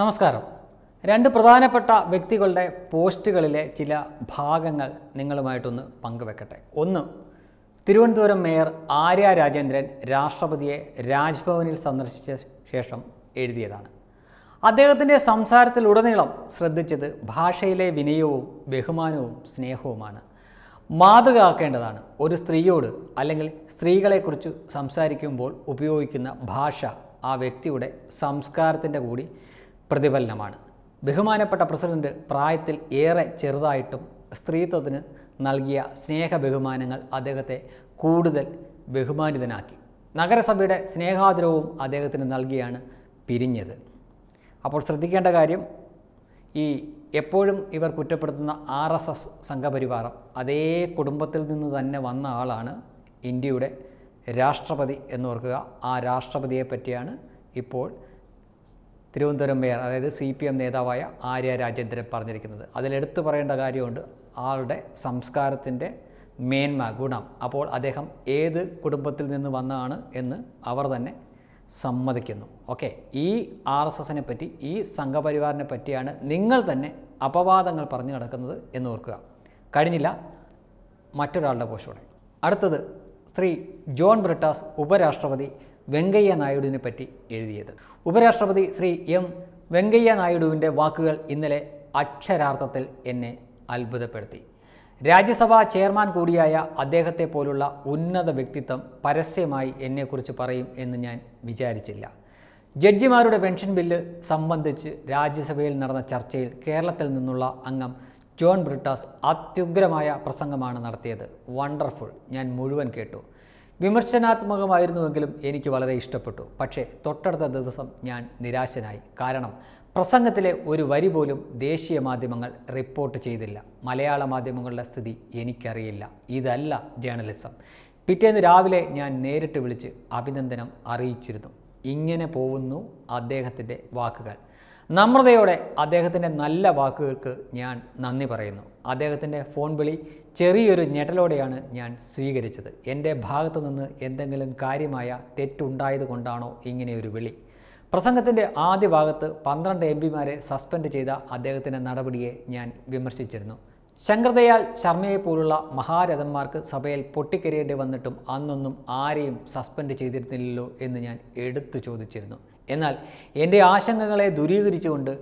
നമസ്കാരം രണ്ട് പ്രധാനപ്പെട്ട വ്യക്തികളുടെ പോസ്റ്റുകളിലെ ചില ഭാഗങ്ങൾ നിങ്ങളുമായിട്ടൊന്ന് പങ്കുവെക്കട്ടെ ഒന്ന് തിരുവനന്തപുരം മേയർ ആര്യ രാജേന്ദ്രൻ രാഷ്ട്രപതിയെ രാജ്ഭവനിൽ സന്ദർശിച്ച ശേഷം എഴുതിയതാണ് അദ്ദേഹത്തിൻ്റെ സംസാരത്തിലുടനീളം ശ്രദ്ധിച്ചത് ഭാഷയിലെ വിനയവും ബഹുമാനവും സ്നേഹവുമാണ് ആക്കേണ്ടതാണ് ഒരു സ്ത്രീയോട് അല്ലെങ്കിൽ സ്ത്രീകളെക്കുറിച്ച് സംസാരിക്കുമ്പോൾ ഉപയോഗിക്കുന്ന ഭാഷ ആ വ്യക്തിയുടെ സംസ്കാരത്തിൻ്റെ കൂടി പ്രതിഫലനമാണ് ബഹുമാനപ്പെട്ട പ്രസിഡന്റ് പ്രായത്തിൽ ഏറെ ചെറുതായിട്ടും സ്ത്രീത്വത്തിന് നൽകിയ സ്നേഹ ബഹുമാനങ്ങൾ അദ്ദേഹത്തെ കൂടുതൽ ബഹുമാനിതനാക്കി നഗരസഭയുടെ സ്നേഹാദരവും അദ്ദേഹത്തിന് നൽകിയാണ് പിരിഞ്ഞത് അപ്പോൾ ശ്രദ്ധിക്കേണ്ട കാര്യം ഈ എപ്പോഴും ഇവർ കുറ്റപ്പെടുത്തുന്ന ആർ എസ് എസ് സംഘപരിവാരം അതേ കുടുംബത്തിൽ നിന്ന് തന്നെ വന്ന ആളാണ് ഇന്ത്യയുടെ രാഷ്ട്രപതി എന്നോർക്കുക ആ രാഷ്ട്രപതിയെ പറ്റിയാണ് ഇപ്പോൾ തിരുവനന്തപുരം മേയർ അതായത് സി പി എം നേതാവായ ആര്യ രാജേന്ദ്രൻ പറഞ്ഞിരിക്കുന്നത് അതിലെടുത്തു പറയേണ്ട കാര്യമുണ്ട് ആളുടെ സംസ്കാരത്തിൻ്റെ മേന്മ ഗുണം അപ്പോൾ അദ്ദേഹം ഏത് കുടുംബത്തിൽ നിന്ന് വന്നാണ് എന്ന് അവർ തന്നെ സമ്മതിക്കുന്നു ഓക്കെ ഈ ആർ എസ് എസിനെ പറ്റി ഈ സംഘപരിവാറിനെ പറ്റിയാണ് നിങ്ങൾ തന്നെ അപവാദങ്ങൾ പറഞ്ഞു നടക്കുന്നത് എന്ന് ഓർക്കുക കഴിഞ്ഞില്ല മറ്റൊരാളുടെ പോഷോടെ അടുത്തത് ശ്രീ ജോൺ ബ്രിട്ടാസ് ഉപരാഷ്ട്രപതി വെങ്കയ്യ നായിഡുവിനെ പറ്റി എഴുതിയത് ഉപരാഷ്ട്രപതി ശ്രീ എം വെങ്കയ്യ നായിഡുവിൻ്റെ വാക്കുകൾ ഇന്നലെ അക്ഷരാർത്ഥത്തിൽ എന്നെ അത്ഭുതപ്പെടുത്തി രാജ്യസഭാ ചെയർമാൻ കൂടിയായ അദ്ദേഹത്തെ പോലുള്ള ഉന്നത വ്യക്തിത്വം പരസ്യമായി എന്നെക്കുറിച്ച് പറയും എന്ന് ഞാൻ വിചാരിച്ചില്ല ജഡ്ജിമാരുടെ പെൻഷൻ ബില്ല് സംബന്ധിച്ച് രാജ്യസഭയിൽ നടന്ന ചർച്ചയിൽ കേരളത്തിൽ നിന്നുള്ള അംഗം ജോൺ ബ്രിട്ടാസ് അത്യുഗ്രമായ പ്രസംഗമാണ് നടത്തിയത് വണ്ടർഫുൾ ഞാൻ മുഴുവൻ കേട്ടു വിമർശനാത്മകമായിരുന്നുവെങ്കിലും എനിക്ക് വളരെ ഇഷ്ടപ്പെട്ടു പക്ഷേ തൊട്ടടുത്ത ദിവസം ഞാൻ നിരാശനായി കാരണം പ്രസംഗത്തിലെ ഒരു വരി പോലും ദേശീയ മാധ്യമങ്ങൾ റിപ്പോർട്ട് ചെയ്തില്ല മലയാള മാധ്യമങ്ങളുടെ സ്ഥിതി എനിക്കറിയില്ല ഇതല്ല ജേണലിസം പിറ്റേന്ന് രാവിലെ ഞാൻ നേരിട്ട് വിളിച്ച് അഭിനന്ദനം അറിയിച്ചിരുന്നു ഇങ്ങനെ പോകുന്നു അദ്ദേഹത്തിൻ്റെ വാക്കുകൾ നമ്രതയോടെ അദ്ദേഹത്തിൻ്റെ നല്ല വാക്കുകൾക്ക് ഞാൻ നന്ദി പറയുന്നു അദ്ദേഹത്തിൻ്റെ ഫോൺ വിളി ചെറിയൊരു ഞെട്ടലോടെയാണ് ഞാൻ സ്വീകരിച്ചത് എൻ്റെ ഭാഗത്തു നിന്ന് എന്തെങ്കിലും കാര്യമായ തെറ്റുണ്ടായത് കൊണ്ടാണോ ഇങ്ങനെയൊരു വിളി പ്രസംഗത്തിൻ്റെ ആദ്യ ഭാഗത്ത് പന്ത്രണ്ട് എം പിമാരെ സസ്പെൻഡ് ചെയ്ത അദ്ദേഹത്തിൻ്റെ നടപടിയെ ഞാൻ വിമർശിച്ചിരുന്നു ശങ്കർദയാൽ ശർമ്മയെപ്പോലുള്ള മഹാരഥന്മാർക്ക് സഭയിൽ പൊട്ടിക്കരയേണ്ടി വന്നിട്ടും അന്നൊന്നും ആരെയും സസ്പെൻഡ് ചെയ്തിരുന്നില്ലല്ലോ എന്ന് ഞാൻ എടുത്തു ചോദിച്ചിരുന്നു എന്നാൽ എൻ്റെ ആശങ്കകളെ ദൂരീകരിച്ചുകൊണ്ട്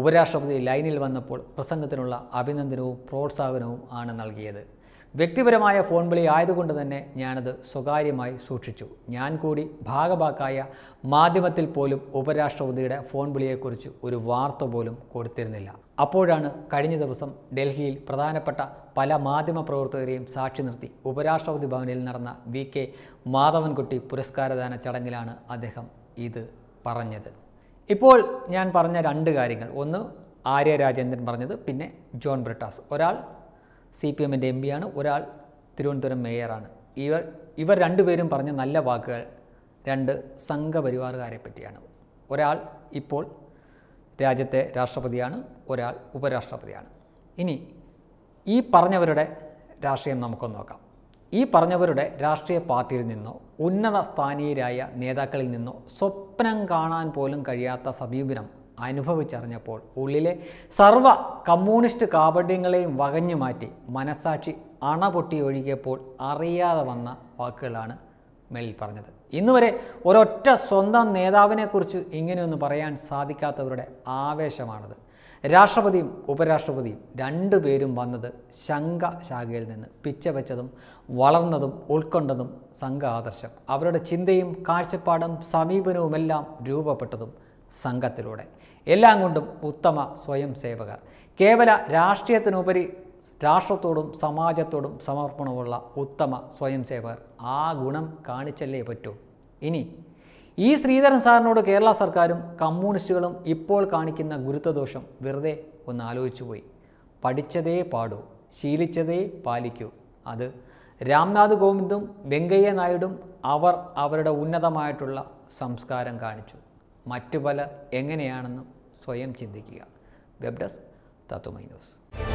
ഉപരാഷ്ട്രപതി ലൈനിൽ വന്നപ്പോൾ പ്രസംഗത്തിനുള്ള അഭിനന്ദനവും പ്രോത്സാഹനവും ആണ് നൽകിയത് വ്യക്തിപരമായ ഫോൺ വിളി ആയതുകൊണ്ട് തന്നെ ഞാനത് സ്വകാര്യമായി സൂക്ഷിച്ചു ഞാൻ കൂടി ഭാഗഭാക്കായ മാധ്യമത്തിൽ പോലും ഉപരാഷ്ട്രപതിയുടെ ഫോൺ വിളിയെക്കുറിച്ച് ഒരു വാർത്ത പോലും കൊടുത്തിരുന്നില്ല അപ്പോഴാണ് കഴിഞ്ഞ ദിവസം ഡൽഹിയിൽ പ്രധാനപ്പെട്ട പല മാധ്യമ പ്രവർത്തകരെയും സാക്ഷി നിർത്തി ഉപരാഷ്ട്രപതി ഭവനിൽ നടന്ന വി കെ മാധവൻകുട്ടി പുരസ്കാരദാന ചടങ്ങിലാണ് അദ്ദേഹം ഇത് പറഞ്ഞത് ഇപ്പോൾ ഞാൻ പറഞ്ഞ രണ്ട് കാര്യങ്ങൾ ഒന്ന് ആര്യ രാജേന്ദ്രൻ പറഞ്ഞത് പിന്നെ ജോൺ ബ്രിട്ടാസ് ഒരാൾ സി പി എമ്മിൻ്റെ എം പിയാണ് ഒരാൾ തിരുവനന്തപുരം മേയറാണ് ഇവർ ഇവർ രണ്ടുപേരും പറഞ്ഞ നല്ല വാക്കുകൾ രണ്ട് സംഘപരിവാറുകാരെ പറ്റിയാണ് ഒരാൾ ഇപ്പോൾ രാജ്യത്തെ രാഷ്ട്രപതിയാണ് ഒരാൾ ഉപരാഷ്ട്രപതിയാണ് ഇനി ഈ പറഞ്ഞവരുടെ രാഷ്ട്രീയം നമുക്കൊന്ന് നോക്കാം ഈ പറഞ്ഞവരുടെ രാഷ്ട്രീയ പാർട്ടിയിൽ നിന്നോ ഉന്നത സ്ഥാനീയരായ നേതാക്കളിൽ നിന്നോ സ്വപ്നം കാണാൻ പോലും കഴിയാത്ത സമീപനം അനുഭവിച്ചറിഞ്ഞപ്പോൾ ഉള്ളിലെ സർവ കമ്മ്യൂണിസ്റ്റ് കാപട്യങ്ങളെയും വകഞ്ഞു മാറ്റി മനസാക്ഷി അണപൊട്ടി ഒഴുകിയപ്പോൾ അറിയാതെ വന്ന വാക്കുകളാണ് മേളിൽ പറഞ്ഞത് ഇന്നുവരെ ഒരൊറ്റ സ്വന്തം നേതാവിനെക്കുറിച്ച് ഇങ്ങനെയൊന്ന് പറയാൻ സാധിക്കാത്തവരുടെ ആവേശമാണത് രാഷ്ട്രപതിയും ഉപരാഷ്ട്രപതിയും രണ്ടുപേരും വന്നത് ശങ്ക ശാഖയിൽ നിന്ന് പിച്ചവെച്ചതും വളർന്നതും ഉൾക്കൊണ്ടതും സംഘ ആദർശം അവരുടെ ചിന്തയും കാഴ്ചപ്പാടും സമീപനവുമെല്ലാം രൂപപ്പെട്ടതും സംഘത്തിലൂടെ എല്ലാം കൊണ്ടും ഉത്തമ സ്വയം സേവകർ കേവല രാഷ്ട്രീയത്തിനുപരി രാഷ്ട്രത്തോടും സമാജത്തോടും സമർപ്പണമുള്ള ഉത്തമ സ്വയം സേവകർ ആ ഗുണം കാണിച്ചല്ലേ പറ്റൂ ഇനി ഈ ശ്രീധരൻ സാറിനോട് കേരള സർക്കാരും കമ്മ്യൂണിസ്റ്റുകളും ഇപ്പോൾ കാണിക്കുന്ന ഗുരുത്വദോഷം വെറുതെ ഒന്ന് ആലോചിച്ചു പോയി പഠിച്ചതേ പാടൂ ശീലിച്ചതേ പാലിക്കൂ അത് രാംനാഥ് കോവിന്ദും വെങ്കയ്യ നായിഡും അവർ അവരുടെ ഉന്നതമായിട്ടുള്ള സംസ്കാരം കാണിച്ചു മറ്റു പല എങ്ങനെയാണെന്നും സ്വയം ചിന്തിക്കുക വെബ് ഡെസ്ക് തത്വമൈ ന്യൂസ്